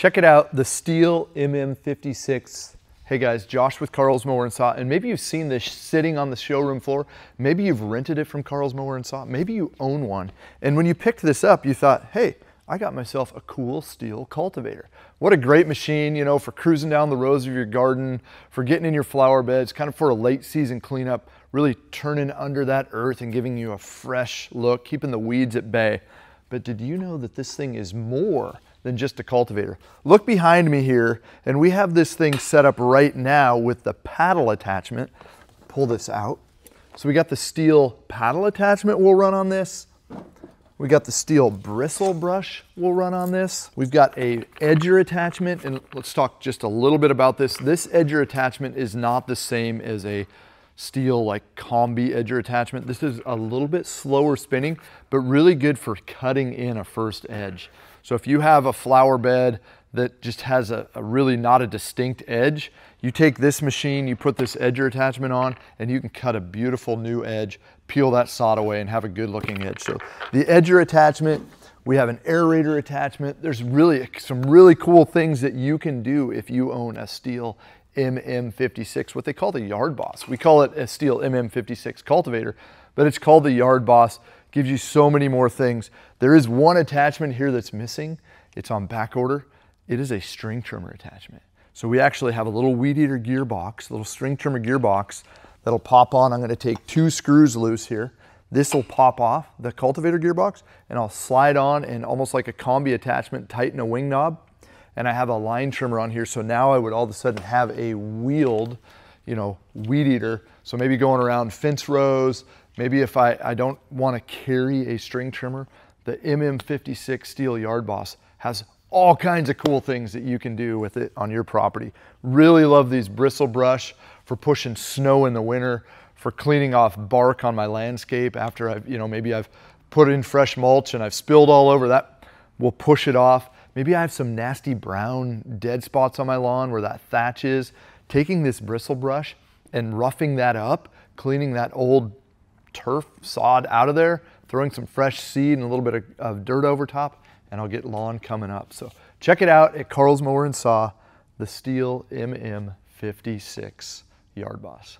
Check it out, the Steel MM56. Hey guys, Josh with Carl's Mower and Saw, and maybe you've seen this sitting on the showroom floor. Maybe you've rented it from Carl's Mower and Saw. Maybe you own one. And when you picked this up, you thought, hey, I got myself a cool steel cultivator. What a great machine, you know, for cruising down the rows of your garden, for getting in your flower beds, kind of for a late season cleanup, really turning under that earth and giving you a fresh look, keeping the weeds at bay. But did you know that this thing is more than just a cultivator. Look behind me here, and we have this thing set up right now with the paddle attachment. Pull this out. So we got the steel paddle attachment we'll run on this. We got the steel bristle brush we'll run on this. We've got a edger attachment, and let's talk just a little bit about this. This edger attachment is not the same as a steel like combi edger attachment. This is a little bit slower spinning, but really good for cutting in a first edge. So if you have a flower bed that just has a, a, really not a distinct edge, you take this machine, you put this edger attachment on, and you can cut a beautiful new edge, peel that sod away and have a good looking edge. So the edger attachment, we have an aerator attachment. There's really some really cool things that you can do if you own a steel MM56, what they call the Yard Boss. We call it a steel MM56 cultivator, but it's called the Yard Boss gives you so many more things. There is one attachment here that's missing. It's on back order. It is a string trimmer attachment. So we actually have a little weed eater gearbox, a little string trimmer gearbox that'll pop on. I'm gonna take two screws loose here. This will pop off the cultivator gearbox and I'll slide on and almost like a combi attachment, tighten a wing knob. And I have a line trimmer on here. So now I would all of a sudden have a wheeled you know, weed eater. So maybe going around fence rows, maybe if I, I don't want to carry a string trimmer, the MM56 Steel Yard Boss has all kinds of cool things that you can do with it on your property. Really love these bristle brush for pushing snow in the winter, for cleaning off bark on my landscape after I've, you know, maybe I've put in fresh mulch and I've spilled all over that will push it off. Maybe I have some nasty brown dead spots on my lawn where that thatch is taking this bristle brush and roughing that up, cleaning that old turf sod out of there, throwing some fresh seed and a little bit of, of dirt over top, and I'll get lawn coming up. So check it out at Carl's Mower and Saw, the Steel MM56 Yard Boss.